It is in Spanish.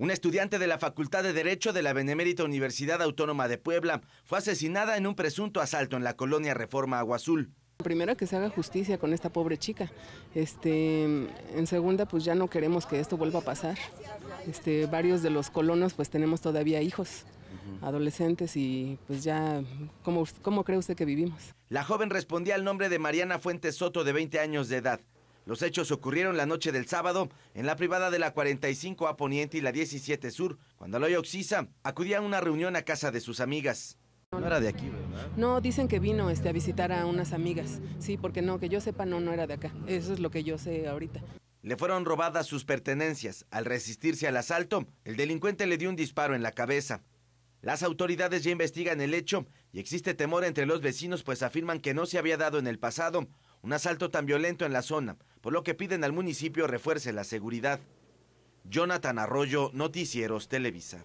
Una estudiante de la Facultad de Derecho de la Benemérita Universidad Autónoma de Puebla fue asesinada en un presunto asalto en la colonia Reforma Agua Azul. Primero que se haga justicia con esta pobre chica. Este, en segunda, pues ya no queremos que esto vuelva a pasar. Este, varios de los colonos pues tenemos todavía hijos, adolescentes y pues ya, ¿cómo, ¿cómo cree usted que vivimos? La joven respondía al nombre de Mariana Fuentes Soto de 20 años de edad. Los hechos ocurrieron la noche del sábado en la privada de la 45 A Poniente y la 17 Sur, cuando Aloy Oxisa acudía a una reunión a casa de sus amigas. No era de aquí, ¿verdad? No, dicen que vino este, a visitar a unas amigas. Sí, porque no, que yo sepa, no, no era de acá. Eso es lo que yo sé ahorita. Le fueron robadas sus pertenencias. Al resistirse al asalto, el delincuente le dio un disparo en la cabeza. Las autoridades ya investigan el hecho y existe temor entre los vecinos, pues afirman que no se había dado en el pasado un asalto tan violento en la zona, por lo que piden al municipio refuerce la seguridad. Jonathan Arroyo, Noticieros Televisa.